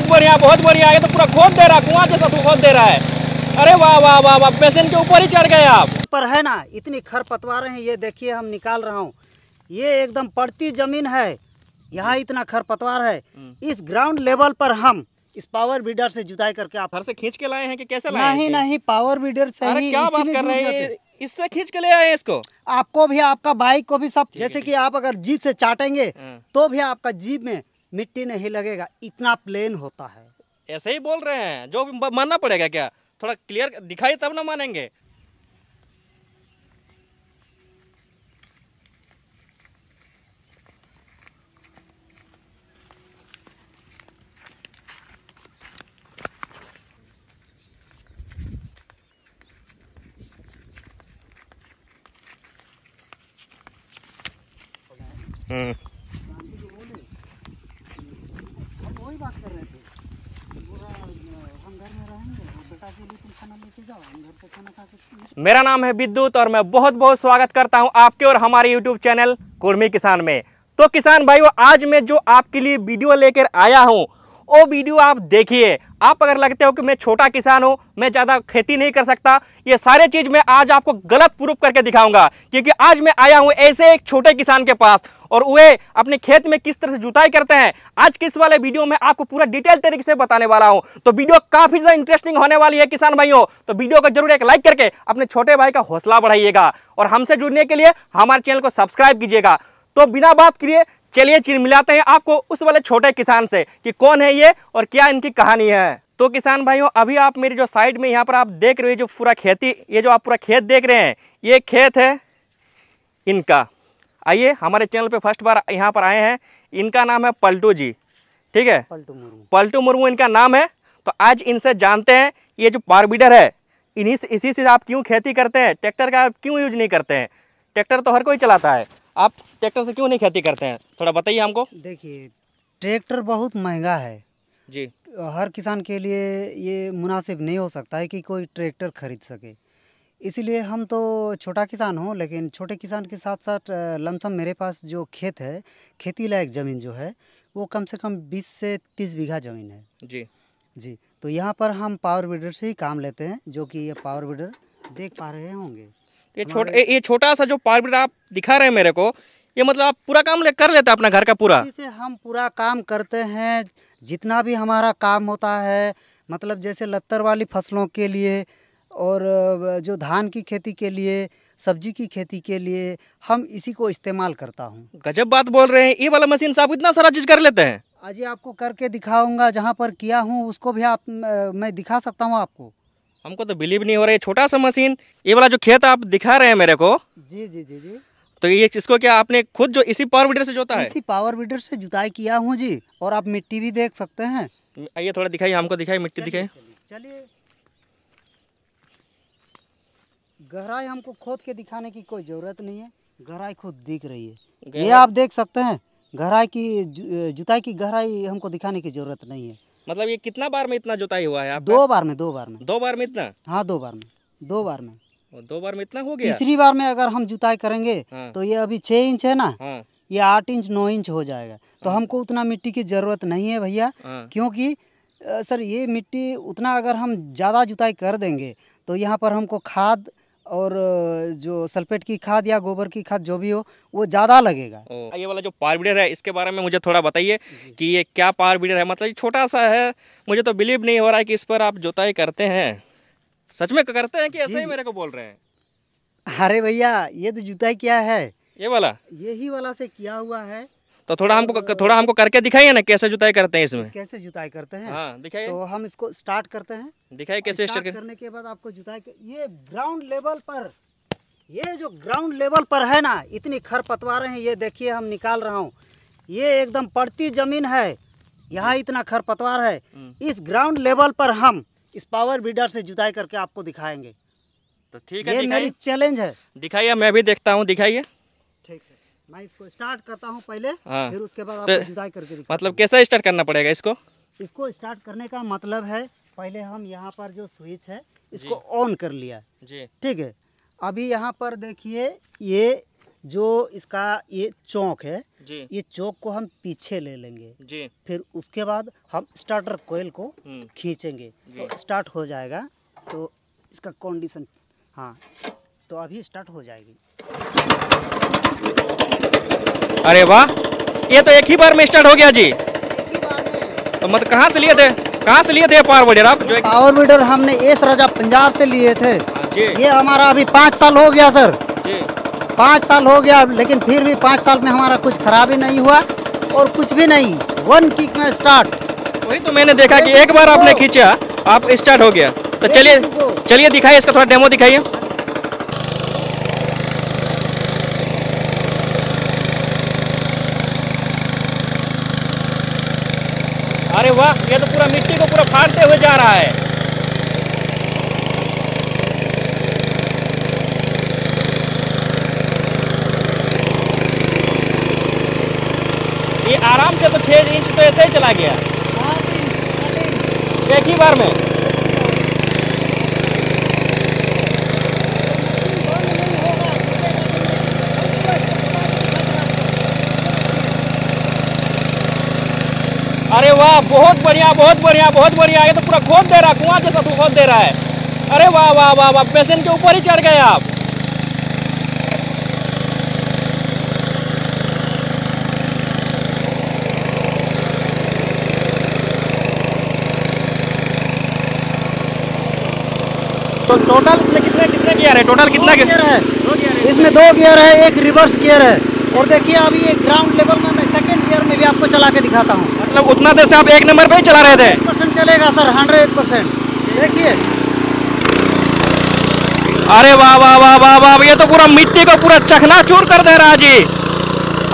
बहुत बढ़िया बहुत बढ़िया ये तो पूरा खोद दे रहा कुआं जैसा तू खोद दे रहा है अरे वाह वाह वाह वाह पेशन के ऊपर ही चढ़ गए आप पर है ना इतनी खर पतवार है ये देखिए हम निकाल रहा हूँ ये एकदम पड़ती जमीन है यहाँ इतना खर पतवार है हम्म। इस ग्राउंड लेवल पर हम इस पावर बीडर से जुताई करके आप हर से खींच के लाए हैं कि कैसे लाए नहीं नहीं पावर बीडर से ही क्या बात कर रहे हैं इससे खींच के ले आए हैं इसको आपको भी आपका बाइक को भी सब जैसे कि आप अगर जीप से चाटेंगे हाँ। तो भी आपका जीप में मिट्टी नहीं लगेगा इतना प्लेन होता है ऐसे ही बोल रहे हैं जो मानना पड़ेगा क्या थोड़ा क्लियर दिखाई तब ना मानेंगे Mm. मेरा नाम है विद्युत और मैं बहुत बहुत स्वागत करता हूं आपके और हमारे यूट्यूब चैनल कुर्मी किसान में तो किसान भाइयों आज मैं जो आपके लिए वीडियो लेकर आया हूं वो वीडियो आप देखिए आप अगर लगते हो कि मैं छोटा किसान हूँ मैं ज़्यादा खेती नहीं कर सकता ये सारे चीज़ मैं आज आपको गलत प्रूफ करके दिखाऊंगा क्योंकि आज मैं आया हूँ ऐसे एक छोटे किसान के पास और वे अपने खेत में किस तरह से जुताई करते हैं आज किस वाले वीडियो में आपको पूरा डिटेल तरीके से बताने वाला हूँ तो वीडियो काफी ज्यादा इंटरेस्टिंग होने वाली है किसान भाइयों तो वीडियो को जरूर एक लाइक करके अपने छोटे भाई का हौसला बढ़ाइएगा और हमसे जुड़ने के लिए हमारे चैनल को सब्सक्राइब कीजिएगा तो बिना बात करिए चलिए चीन मिलाते हैं आपको उस वाले छोटे किसान से कि कौन है ये और क्या इनकी कहानी है तो किसान भाइयों अभी आप मेरी जो साइड में यहाँ पर आप देख रहे हो जो पूरा खेती ये जो आप पूरा खेत देख रहे हैं ये खेत है इनका आइए हमारे चैनल पे फर्स्ट बार यहाँ पर आए हैं इनका नाम है पलटू जी ठीक है पलटू मुर्मू पलटू मुर्मू इनका नाम है तो आज इनसे जानते हैं ये जो पारबीडर है इन्हीं से इसी से आप क्यों खेती करते हैं ट्रैक्टर का आप क्यों यूज नहीं करते हैं ट्रैक्टर तो हर कोई चलाता है आप ट्रैक्टर से क्यों नहीं खेती करते हैं थोड़ा बताइए हमको देखिए ट्रैक्टर बहुत महंगा है जी हर किसान के लिए ये मुनासिब नहीं हो सकता है कि कोई ट्रैक्टर खरीद सके इसीलिए हम तो छोटा किसान हों लेकिन छोटे किसान के साथ साथ लमसम मेरे पास जो खेत है खेती लायक ज़मीन जो है वो कम से कम 20 से 30 बीघा ज़मीन है जी जी तो यहाँ पर हम पावर वीडर से ही काम लेते हैं जो कि ये पावर वीडर देख पा रहे होंगे ये छोटा ये छोटा सा जो पार्क आप दिखा रहे हैं मेरे को ये मतलब आप पूरा काम ले कर लेते हैं अपना घर का पूरा से हम पूरा काम करते हैं जितना भी हमारा काम होता है मतलब जैसे लत्तर वाली फसलों के लिए और जो धान की खेती के लिए सब्जी की खेती के लिए हम इसी को इस्तेमाल करता हूँ गजब बात बोल रहे हैं ये वाला मशीन से आप इतना सारा चीज़ कर लेते हैं अजी आपको करके दिखाऊंगा जहाँ पर किया हूँ उसको भी आप मैं दिखा सकता हूँ आपको हमको तो बिलीव नहीं हो रहा है छोटा सा मशीन ये वाला जो खेत आप दिखा रहे हैं मेरे को जी जी जी जी तो ये इसको क्या आपने खुद जो इसी पावर बीडर से जोता है इसी पावर बीडर से जुताई किया हूँ जी और आप मिट्टी भी देख सकते हैं आइए थोड़ा दिखाइए हमको दिखाई मिट्टी दिखाई चलिए गहराई हमको खोद के दिखाने की कोई ज़रूरत नहीं है गहराई खुद दिख रही है ये आप देख सकते हैं गहराई की जुताई की गहराई हमको दिखाने की ज़रूरत नहीं है मतलब ये कितना बार में इतना जोताई हुआ है आपका? दो बार में दो बार में दो बार में इतना हाँ दो बार में दो बार में दो बार में इतना हो गया तीसरी बार में अगर हम जुताई करेंगे हाँ। तो ये अभी छह इंच है ना हाँ। ये आठ इंच नौ इंच हो जाएगा तो हाँ। हमको उतना मिट्टी की जरूरत नहीं है भैया हाँ। क्योंकि सर ये मिट्टी उतना अगर हम ज़्यादा जुताई कर देंगे तो यहाँ पर हमको खाद और जो सल्फेट की खाद या गोबर की खाद जो भी हो वो ज़्यादा लगेगा ये वाला जो पावर बीडर है इसके बारे में मुझे थोड़ा बताइए कि ये क्या पावर बीडर है मतलब छोटा सा है मुझे तो बिलीव नहीं हो रहा है कि इस पर आप जोताई करते हैं सच में करते हैं कि ऐसे ही मेरे को बोल रहे हैं अरे भैया ये तो जुताई क्या है ये वाला यही वाला से किया हुआ है तो थोड़ा हमको थोड़ा हमको करके दिखाइए ना कैसे जुताई करते हैं इसमें कैसे जुताई करते हैं हाँ दिखाइए तो हम इसको स्टार्ट करते हैं दिखाइए कैसे स्टार्ट करने के बाद आपको जुताई ये ग्राउंड लेवल पर ये जो ग्राउंड लेवल पर है ना इतनी खर पतवार है ये देखिए हम निकाल रहा हूँ ये एकदम पड़ती जमीन है यहाँ इतना खर पतवार है हम्म। इस ग्राउंड लेवल पर हम इस पावर बीडर से जुताई करके आपको दिखाएंगे तो ठीक है ये मेरी चैलेंज है दिखाइए मैं भी देखता हूँ दिखाइए मैं इसको स्टार्ट करता हूँ पहले हाँ। फिर उसके बाद तो करके मतलब कैसा स्टार्ट करना पड़ेगा इसको इसको स्टार्ट करने का मतलब है पहले हम यहाँ पर जो स्विच है इसको ऑन कर लिया जी ठीक है अभी यहाँ पर देखिए ये जो इसका ये चौक है जी। ये चौक को हम पीछे ले लेंगे जी। फिर उसके बाद हम स्टार्टर कोयल को हम्म। खींचेंगे तो स्टार्ट हो जाएगा तो इसका कंडीशन हाँ तो अभी स्टार्ट हो जाएगी अरे वाह ये तो एक ही बार में स्टार्ट हो गया जी तो मत कहाँ से लिए थे कहाँ से लिए थे पावर मीटर आप जो पावर मीटर हमने एस राजा पंजाब से लिए थे हाँ ये हमारा अभी पाँच साल हो गया सर पाँच साल हो गया लेकिन फिर भी पाँच साल में हमारा कुछ खराबी नहीं हुआ और कुछ भी नहीं वन किक में स्टार्ट वही तो मैंने देखा कि एक बार आपने खींचा आप स्टार्ट हो गया तो चलिए चलिए दिखाइए इसका थोड़ा डेमो दिखाइए अरे वाह ये तो पूरा मिट्टी को पूरा फाड़ते हुए जा रहा है ये आराम से तो छह इंच तो ऐसे ही चला गया हाँ हाँ एक ही बार में अरे वाह बहुत बढ़िया बहुत बढ़िया बहुत बढ़िया ये तो पूरा खोद दे रहा है कुआं जैसा तू खोद दे रहा है अरे वाह वाह वाह वाह पेशेंट के ऊपर ही चढ़ गए आप तो टोटल इसमें कितने कितने गियर है टोटल कितना गियर है इसमें दो गियर है एक रिवर्स गियर है और देखिए अभी ग्राउंड लेवल में सेकंड गियर में भी आपको चला के दिखाता हूँ मतलब उतना देर से आप एक नंबर पे ही चला रहे थे परसेंट चलेगा सर हंड्रेड परसेंट देखिए अरे वाह वाह वाह वाह वाह ये तो पूरा मिट्टी को पूरा चखना चूर कर दे रहा जी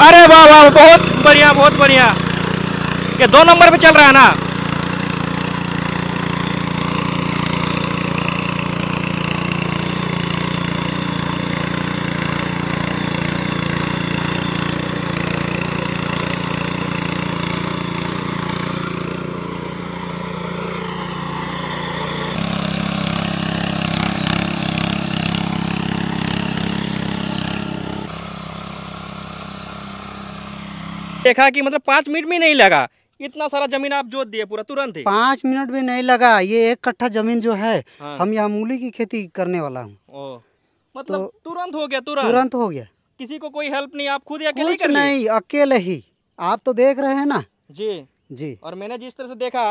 अरे वाह वाह बहुत बढ़िया बहुत बढ़िया ये दो नंबर पे चल रहा है ना देखा कि मतलब पाँच मिनट में नहीं लगा इतना सारा जमीन आप जोत दिए पूरा तुरंत पाँच मिनट भी नहीं लगा ये एक कट्ठा जमीन जो है हाँ। हम यहाँ मूली की खेती करने वाला हूँ मतलब तो, तुरंत हो गया तुरंत तुरंत हो गया किसी को कोई हेल्प नहीं आप खुद अकेले कुछ नहीं अकेले ही आप तो देख रहे हैं ना जी जी और मैंने जिस तरह से देखा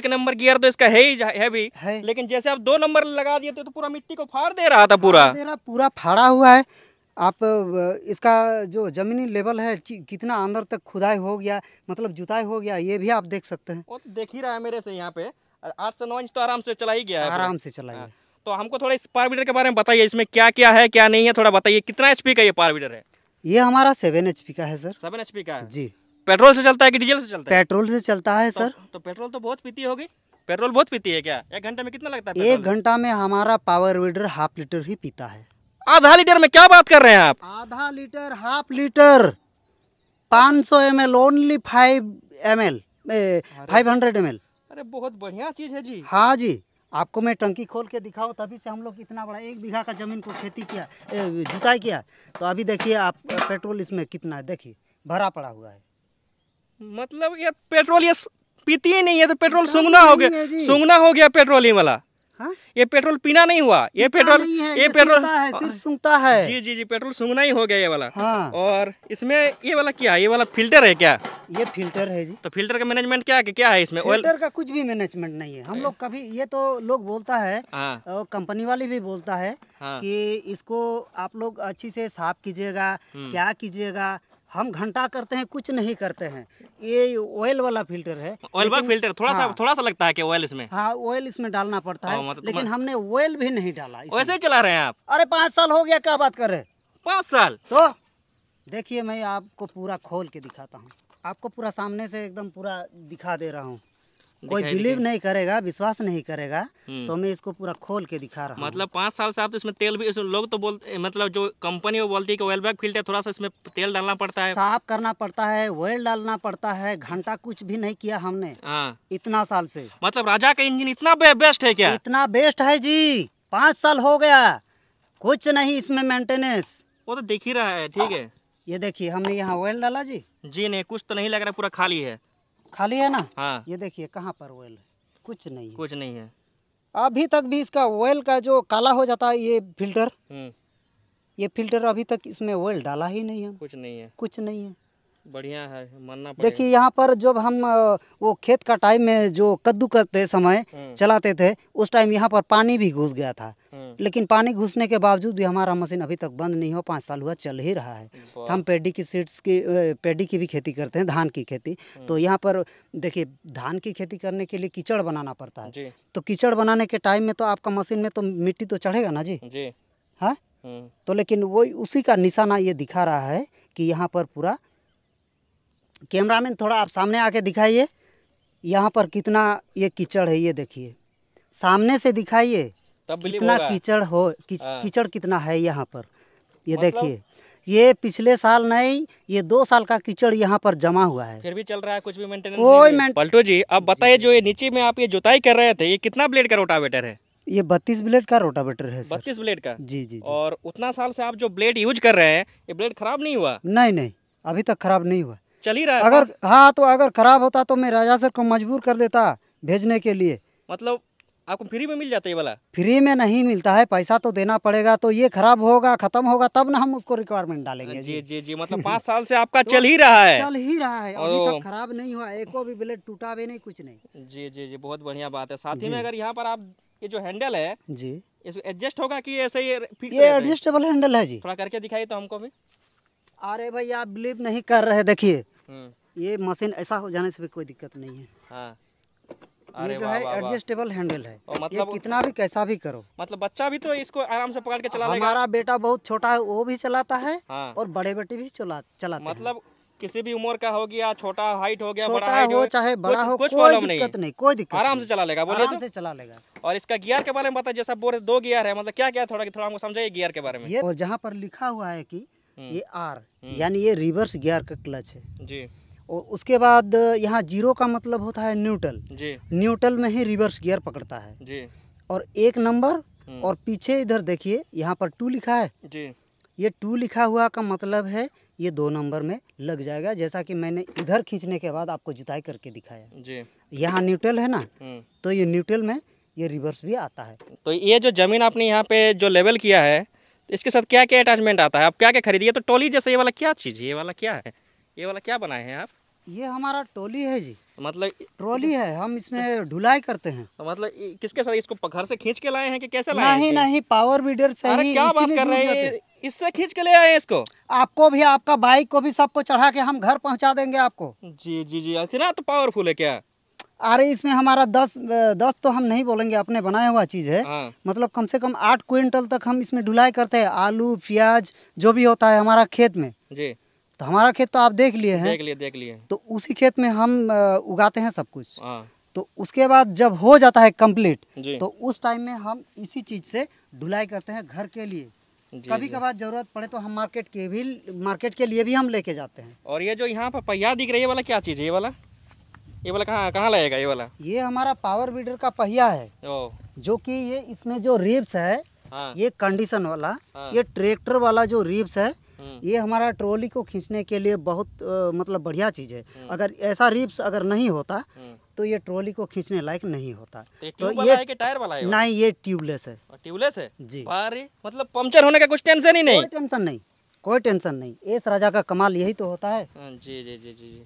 एक नंबर गियर तो इसका है ही है भी है। लेकिन जैसे आप दो नंबर लगा दिए थे तो पूरा मिट्टी को फाड़ दे रहा था पूरा पूरा फाड़ा हुआ है आप इसका जो ज़मीनी लेवल है कितना अंदर तक खुदाई हो गया मतलब जुताई हो गया ये भी आप देख सकते हैं वो तो देख ही रहा है मेरे से यहाँ पे आठ से नौ इंच तो आराम से चला ही गया है आराम से चला गया हाँ। तो हमको थोड़ा इस पार वीडर के बारे में बताइए इसमें क्या क्या है क्या नहीं है थोड़ा बताइए कितना एच का ये पार वीडर है ये हमारा सेवन एच का है सर सेवन एच का है जी पेट्रोल से चलता है कि डीजल से चलता है पेट्रोल से चलता है तो सर तो पेट्रोल तो बहुत पीती होगी पेट्रोल बहुत पीती है क्या एक घंटे में कितना लगता है एक घंटा में हमारा पावर वीडर हाफ लीटर ही पीता है आधा लीटर में क्या बात कर रहे हैं आप आधा लीटर हाफ लीटर पाँच सौ M L only five M L five hundred M L अरे बहुत बढ़िया चीज है जी हाँ जी आपको मैं टंकी खोल के दिखाऊँ तभी से हम लोग इतना बड़ा एक बीघा का जमीन को खेती किया जुताई किया तो अभी देखिए आप पेट्रोल इसमें कितना है देखिए भरा पड़ा हुआ है मतलब ये पेट्रोल ये पीती ही नहीं है तो पेट्रोल सूंघना हो गया सूंघना हो गया पेट्रोल ही वाला हाँ? ये पेट्रोल पीना नहीं हुआ ये पेट्रोल ये पेट्रोल सुनता है, सिर्फ सूंघता है जी जी जी पेट्रोल सुंगना ही हो गया ये वाला हाँ। और इसमें ये वाला क्या ये वाला फिल्टर है क्या ये फिल्टर है जी तो फिल्टर का मैनेजमेंट क्या है क्या है इसमें फिल्टर का कुछ भी मैनेजमेंट नहीं है हम लोग कभी ये तो लोग बोलता है और हाँ। कंपनी वाले भी बोलता है कि इसको आप लोग अच्छी से साफ कीजिएगा हम्म। क्या कीजिएगा हम घंटा करते हैं कुछ नहीं करते हैं ये ऑयल वाला फिल्टर है ऑयल वाला फिल्टर थोड़ा हाँ, सा थोड़ा सा लगता है कि ऑयल इसमें हाँ ऑयल इसमें डालना पड़ता है मतलब लेकिन हमने ऑयल भी नहीं डाला वैसे चला रहे हैं आप अरे पाँच साल हो गया क्या बात कर रहे पाँच साल तो देखिए मैं आपको पूरा खोल के दिखाता हूँ आपको पूरा सामने से एकदम पूरा दिखा दे रहा हूँ कोई बिलीव नहीं करेगा विश्वास नहीं करेगा हम्म। तो मैं इसको पूरा खोल के दिखा रहा हूँ मतलब पांच साल से आप तो इसमें तेल भी इसमें लोग तो बोलते मतलब जो कंपनी वो बोलती है कि फिल्टर थोड़ा सा इसमें तेल डालना पड़ता है साफ करना पड़ता है ऑयल डालना पड़ता है घंटा कुछ भी नहीं किया हमने हाँ। इतना साल से मतलब राजा का इंजिन इतना बेस्ट है क्या इतना बेस्ट है जी पाँच साल हो गया कुछ नहीं इसमें मेंटेनेंस वो तो दिख ही रहा है ठीक है ये देखिए हमने यहाँ ऑयल डाला जी जी नहीं कुछ तो नहीं लग रहा पूरा खाली है खाली है ना हाँ ये देखिए कहाँ पर ऑयल है कुछ नहीं है। कुछ नहीं है अभी तक भी इसका ऑयल का जो काला हो जाता है ये फिल्टर हम्म। ये फिल्टर अभी तक इसमें ऑयल डाला ही नहीं है कुछ नहीं है कुछ नहीं है बढ़िया है मानना देखिए यहाँ पर जब हम वो खेत का टाइम में जो कद्दू करते समय हम्म। चलाते थे उस टाइम यहाँ पर पानी भी घुस गया था हम्म। लेकिन पानी घुसने के बावजूद भी हमारा मशीन अभी तक बंद नहीं हो पाँच साल हुआ चल ही रहा है हम पेडी की सीड्स की पेडी की भी खेती करते हैं धान की खेती हम्म। तो यहाँ पर देखिए धान की खेती करने के लिए कीचड़ बनाना पड़ता है तो कीचड़ बनाने के टाइम में तो आपका मशीन में तो मिट्टी तो चढ़ेगा ना जी हाँ तो लेकिन वो उसी का निशाना ये दिखा रहा है कि यहाँ पर पूरा कैमरा मैन थोड़ा आप सामने आके दिखाइए यहाँ पर कितना ये कीचड़ है ये देखिए सामने से दिखाइए कितना कीचड़ हो हाँ। कीचड़ कितना है यहाँ पर ये मतलब? देखिए ये पिछले साल नहीं ये दो साल का कीचड़ यहाँ पर जमा हुआ है फिर भी चल रहा है कुछ भी मेंटेनेंस कोई में पलटो जी अब बताइए जो ये नीचे में आप ये जुताई कर रहे थे ये कितना ब्लेड का रोटावेटर है ये बत्तीस ब्लेड का रोटावेटर है बत्तीस ब्लेड का जी जी और उतना साल से आप जो ब्लेड यूज कर रहे हैं ये ब्लेड खराब नहीं हुआ नहीं नहीं अभी तक खराब नहीं हुआ चल ही रहा है अगर हाँ तो अगर खराब होता तो मैं राजा सर को मजबूर कर देता भेजने के लिए मतलब आपको फ्री में मिल जाता है वाला फ्री में नहीं मिलता है पैसा तो देना पड़ेगा तो ये खराब होगा खत्म होगा तब ना हम उसको रिक्वायरमेंट डालेंगे जी जी जी मतलब पाँच साल से आपका तो चल ही रहा है चल ही रहा है अभी तक खराब नहीं हुआ एको भी ब्लेड टूटा भी नहीं कुछ नहीं जी जी जी बहुत बढ़िया बात है साथ ही में अगर यहाँ पर आप ये जो हैंडल है जी एडजस्ट होगा की ऐसे ये एडजस्टेबल हैंडल है जी थोड़ा करके दिखाई तो हमको भी अरे भाई आप बिलीव नहीं कर रहे देखिए हम्म। ये मशीन ऐसा हो जाने से भी कोई दिक्कत नहीं है हाँ। ये जो है एडजस्टेबल हैंडल है मतलब ये कितना भी कैसा भी करो मतलब बच्चा भी तो इसको आराम से पकड़ के चला हमारा बेटा बहुत छोटा है वो भी चलाता है हाँ। और बड़े बेटे भी चला चलाते मतलब किसी भी उम्र का हो गया छोटा हाइट हो गया बड़ा हाइट हो चाहे बड़ा हो कुछ प्रॉब्लम नहीं नहीं कोई दिक्कत आराम से चला लेगा बोलिए आराम तो। से चला लेगा और इसका गियर के बारे में बता जैसा बोल दो गियर है मतलब क्या क्या थोड़ा थोड़ा हमको समझाइए गियर के बारे में और जहाँ पर लिखा हुआ है की हम्म। ये आर हम्म। यानी ये रिवर्स गियर का क्लच है जी और उसके बाद यहाँ जीरो का मतलब होता है न्यूट्रल जी न्यूट्रल में ही रिवर्स गियर पकड़ता है जी और एक नंबर हम्म। और पीछे इधर देखिए यहाँ पर टू लिखा है जी ये टू लिखा हुआ का मतलब है ये दो नंबर में लग जाएगा जैसा कि मैंने इधर खींचने के बाद आपको जुताई करके दिखाया जी यहाँ न्यूट्रल है ना तो ये न्यूट्रल में ये रिवर्स भी आता है तो ये जो जमीन आपने यहाँ पे जो लेवल किया है इसके साथ क्या क्या अटैचमेंट आता है आप क्या क्या खरीदिए तो टोली जैसे ये वाला क्या चीज़ है ये वाला क्या है ये वाला क्या बनाए हैं आप ये हमारा टोली है जी मतलब ट्रॉली है हम इसमें ढुलाई करते हैं तो मतलब किसके साथ इसको घर से खींच के लाए हैं कि कैसे लाए नहीं नहीं पावर वीडर से अरे क्या बात कर रहे हैं इससे खींच के ले आए हैं इसको आपको भी आपका बाइक को भी सबको चढ़ा के हम घर पहुंचा देंगे आपको जी जी जी इतना तो पावरफुल है क्या अरे इसमें हमारा दस दस तो हम नहीं बोलेंगे अपने बनाया हुआ चीज़ है हाँ। मतलब कम से कम आठ क्विंटल तक हम इसमें ढुलाई करते हैं आलू प्याज जो भी होता है हमारा खेत में जी तो हमारा खेत तो आप देख लिए हैं देख लिए देख लिए तो उसी खेत में हम उगाते हैं सब कुछ हाँ। तो उसके बाद जब हो जाता है कम्प्लीट तो उस टाइम में हम इसी चीज़ से ढुलाई करते हैं घर के लिए कभी कभार जरूरत पड़े तो हम मार्केट के भी मार्केट के लिए भी हम लेके जाते हैं और ये जो यहाँ पर पहिया दिख रही है वाला क्या चीज़ है ये वाला ये वाला कहाँ कहाँ लगेगा ये वाला ये हमारा पावर बीडर का पहिया है जो कि ये इसमें जो रिब्स है हाँ। ये कंडीशन वाला हाँ। ये ट्रैक्टर वाला जो रिप्स है हम्म। ये हमारा ट्रॉली को खींचने के लिए बहुत आ, मतलब बढ़िया चीज़ है हम्म। अगर ऐसा रिप्स अगर नहीं होता हम्म। तो ये ट्रॉली को खींचने लायक नहीं होता तो ये तो है कि टायर वाला है नहीं ये ट्यूबलेस है ट्यूबलेस है जी मतलब पंक्चर होने का कुछ टेंशन ही नहीं टेंशन नहीं कोई टेंशन नहीं एस राजा का कमाल यही तो होता है हाँ, जी जी जी जी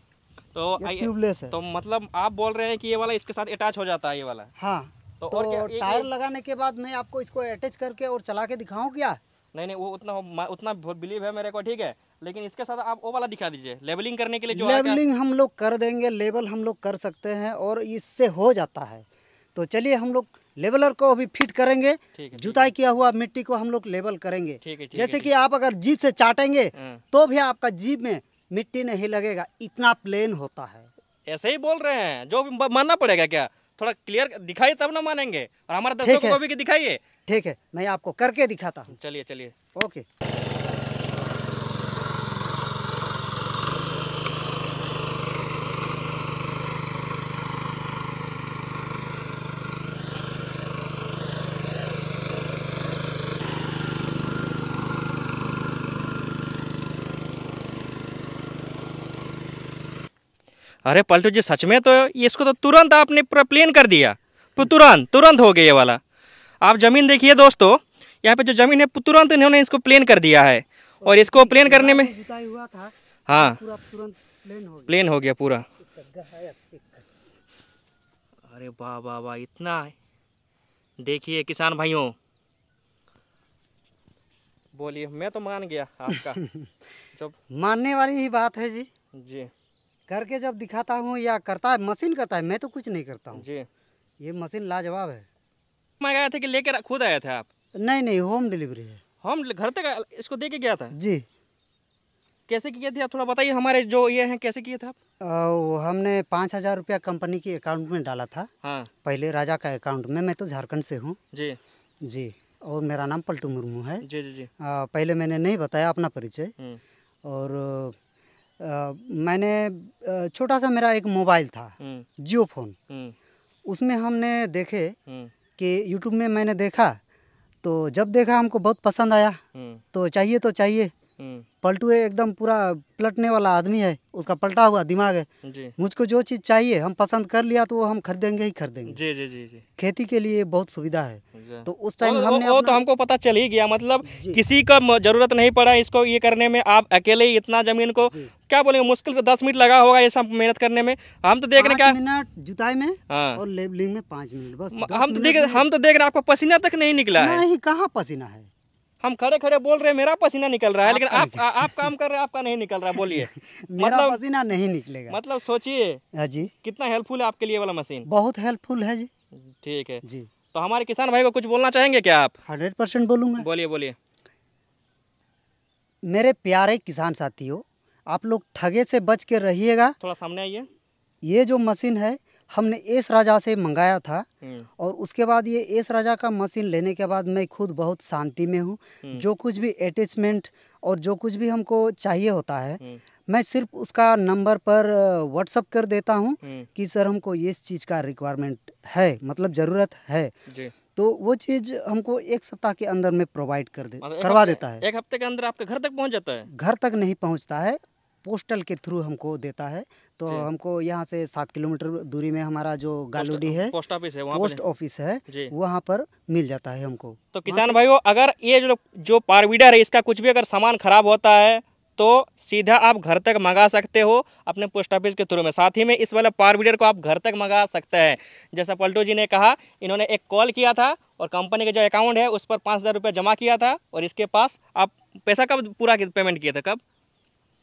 तो ट्यूबलेस है तो मतलब आप बोल रहे हैं कि ये वाला इसके साथ अटैच हो जाता है ये वाला हाँ तो, तो और क्या टायर लगाने के बाद मैं आपको इसको अटैच करके और चला के दिखाऊँ क्या नहीं नहीं वो उतना उतना बिलीव है मेरे को ठीक है लेकिन इसके साथ आप वो वाला दिखा दीजिए लेबलिंग करने के लिए जो लेबलिंग हम लोग कर देंगे लेबल हम लोग कर सकते हैं और इससे हो जाता है तो चलिए हम लोग लेबलर को अभी फिट करेंगे जुताई किया हुआ मिट्टी को हम लोग लेबल करेंगे ठीक है, ठीक जैसे कि आप अगर जीप से चाटेंगे हाँ। तो भी आपका जीप में मिट्टी नहीं लगेगा इतना प्लेन होता है ऐसे ही बोल रहे हैं जो मानना पड़ेगा क्या थोड़ा क्लियर दिखाई तब ना मानेंगे और हमारा दर्शकों को भी दिखाइए ठीक है मैं आपको करके दिखाता हूँ चलिए चलिए ओके अरे पलटू जी सच में तो इसको तो तुरंत आपने पूरा प्लेन कर दिया तुरंत तुरंत हो गया ये वाला आप ज़मीन देखिए दोस्तों यहाँ पे जो ज़मीन है तुरंत इन्होंने इसको प्लेन कर दिया है और इसको प्लेन करने में हाँ प्लेन हो गया पूरा अरे वाह वाह वाह इतना देखिए किसान भाइयों बोलिए मैं तो मान गया आपका जब मानने वाली ही बात है जी जी करके जब दिखाता हूँ या करता है मशीन करता है मैं तो कुछ नहीं करता हूँ जी ये मशीन लाजवाब है गया था कि लेकर खुद आया था आप नहीं नहीं होम डिलीवरी है होम घर तक इसको दे के गया था जी कैसे किया था थोड़ा बताइए हमारे जो ये हैं कैसे किए थे आप हमने पाँच हज़ार रुपया कंपनी के अकाउंट में डाला था हाँ पहले राजा का अकाउंट में मैं तो झारखंड से हूँ जी जी और मेरा नाम पलटू मुर्मू है जी जी जी आ, पहले मैंने नहीं बताया अपना परिचय हम्म। और मैंने छोटा सा मेरा एक मोबाइल था हम्म। जियो फोन हम्म। उसमें हमने देखे हम्म। कि यूट्यूब में मैंने देखा तो जब देखा हमको बहुत पसंद आया तो चाहिए तो चाहिए पलटू है एकदम पूरा पलटने वाला आदमी है उसका पलटा हुआ दिमाग है मुझको जो चीज़ चाहिए हम पसंद कर लिया तो वो हम खरीदेंगे ही खरीदेंगे जी जी जी खेती के लिए बहुत सुविधा है तो उस टाइम हमने वो, वो तो हमको पता चल ही गया मतलब किसी का जरूरत नहीं पड़ा इसको ये करने में आप अकेले ही इतना जमीन को क्या बोलेंगे मुश्किल से दस मिनट लगा होगा ये सब मेहनत करने में हम तो देख रहे क्या मिनट जुताई में हाँ। और लेबलिंग में पांच मिनट बस हम तो देख हम तो देख रहे आपको पसीना तक नहीं निकला है कहाँ पसीना है हम खड़े खड़े बोल रहे हैं मेरा पसीना निकल रहा है लेकिन आप आ, आप काम कर रहे हैं आपका नहीं निकल रहा बोलिए मतलब पसीना नहीं निकलेगा मतलब सोचिए हाँ जी कितना हेल्पफुल है आपके लिए वाला मशीन बहुत हेल्पफुल है जी ठीक है जी तो हमारे किसान भाई को कुछ बोलना चाहेंगे क्या आप हंड्रेड परसेंट बोलूंगा बोलिए बोलिए मेरे प्यारे किसान साथियों आप लोग ठगे से बच के रहिएगा थोड़ा सामने आइए ये जो मशीन है हमने एस राजा से मंगाया था हम्म। और उसके बाद ये एस राजा का मशीन लेने के बाद मैं खुद बहुत शांति में हूँ हम्म। जो कुछ भी अटैचमेंट और जो कुछ भी हमको चाहिए होता है हम्म। मैं सिर्फ उसका नंबर पर व्हाट्सअप कर देता हूँ कि सर हमको इस चीज़ का रिक्वायरमेंट है मतलब ज़रूरत है तो वो चीज हमको एक सप्ताह के अंदर में प्रोवाइड कर दे मतलब करवा देता है एक हफ्ते के अंदर आपके घर तक पहुंच जाता है घर तक नहीं पहुंचता है पोस्टल के थ्रू हमको देता है तो हमको यहाँ से सात किलोमीटर दूरी में हमारा जो गालुडी है पोस्ट ऑफिस है पोस्ट ऑफिस है वहाँ पर मिल जाता है हमको तो किसान भाइयों अगर ये जो जो पारवीडर है इसका कुछ भी अगर सामान खराब होता है तो सीधा आप घर तक मंगा सकते हो अपने पोस्ट ऑफिस के थ्रू में साथ ही में इस वाले पावर को आप घर तक मंगा सकते हैं जैसा पलटू जी ने कहा इन्होंने एक कॉल किया था और कंपनी का जो अकाउंट है उस पर पाँच हज़ार रुपये जमा किया था और इसके पास आप पैसा कब पूरा पेमेंट किया था कब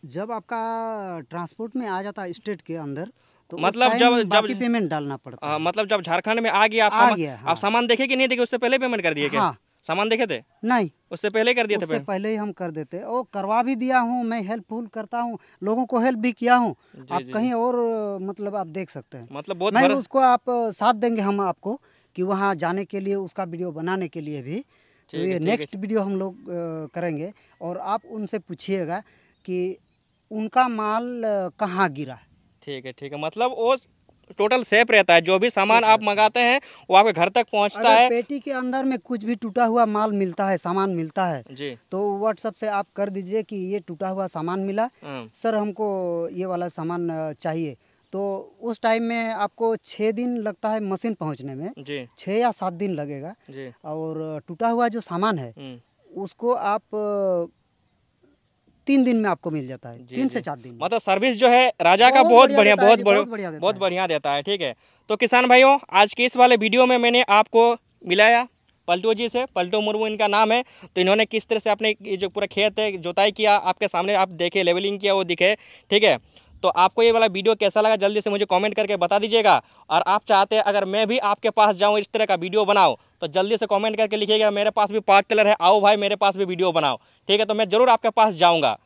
जब आपका ट्रांसपोर्ट में आ जाता स्टेट के अंदर तो मतलब जब जब पेमेंट डालना पड़ता आ, हाँ, मतलब जब झारखंड में आ गया आप सामान हाँ। सामान देखे कि नहीं देखे उससे पहले पेमेंट कर दिए क्या हाँ। सामान देखे थे नहीं उससे पहले कर दिए थे उससे पहले ही हम कर देते और करवा भी दिया हूँ मैं हेल्पफुल करता हूँ लोगों को हेल्प भी किया हूँ आप कहीं और मतलब आप देख सकते हैं मतलब बहुत मैं उसको आप साथ देंगे हम आपको कि वहाँ जाने के लिए उसका वीडियो बनाने के लिए भी तो ये नेक्स्ट वीडियो हम लोग करेंगे और आप उनसे पूछिएगा कि उनका माल कहाँ गिरा ठीक है ठीक है मतलब वो टोटल सेफ रहता है जो भी सामान आप मंगाते हैं वो आपके घर तक पहुंचता है पेटी के अंदर में कुछ भी टूटा हुआ माल मिलता है सामान मिलता है जी तो व्हाट्सअप से आप कर दीजिए कि ये टूटा हुआ सामान मिला हाँ। सर हमको ये वाला सामान चाहिए तो उस टाइम में आपको छः दिन लगता है मशीन पहुंचने में छः या सात दिन लगेगा और टूटा हुआ जो सामान है हम्म। उसको आप तीन दिन में आपको मिल जाता है तीन से चार दिन मतलब सर्विस जो है राजा का बहुत बढ़िया बहुत बढ़िया बहुत बढ़िया देता है ठीक है तो किसान भाइयों आज के इस वाले वीडियो में मैंने आपको मिलाया पलटो जी से पलटू मुर्मू इनका नाम है तो इन्होंने किस तरह से अपने जो पूरा खेत है जोताई किया आपके सामने आप देखे लेवलिंग किया वो दिखे ठीक है तो आपको ये वाला वीडियो कैसा लगा जल्दी से मुझे कमेंट करके बता दीजिएगा और आप चाहते हैं अगर मैं भी आपके पास जाऊँ इस तरह का वीडियो बनाओ तो जल्दी से कमेंट करके लिखिएगा मेरे पास भी पार्ट टेलर है आओ भाई मेरे पास भी वीडियो बनाओ ठीक है तो मैं ज़रूर आपके पास जाऊँगा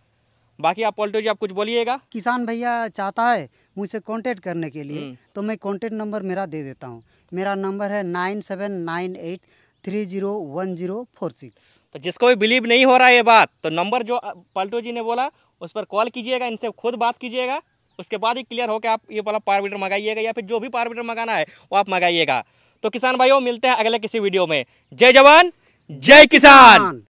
बाकी आप पोल्ट्री जी आप कुछ बोलिएगा किसान भैया चाहता है मुझसे कॉन्टेक्ट करने के लिए हम्म। तो मैं कॉन्टेक्ट नंबर मेरा दे देता हूँ मेरा नंबर है nine seven nine eight three zero one zero four six तो जिसको भी बिलीव नहीं हो रहा है ये बात तो नंबर जो पलटो जी ने बोला उस पर कॉल कीजिएगा इनसे खुद बात कीजिएगा उसके बाद ही क्लियर होकर आप ये वाला पावर मीटर मंगाइएगा या फिर जो भी पावर मीटर मंगाना है वो आप मंगाइएगा तो किसान भाइयों मिलते हैं अगले किसी वीडियो में जय जवान जय किसान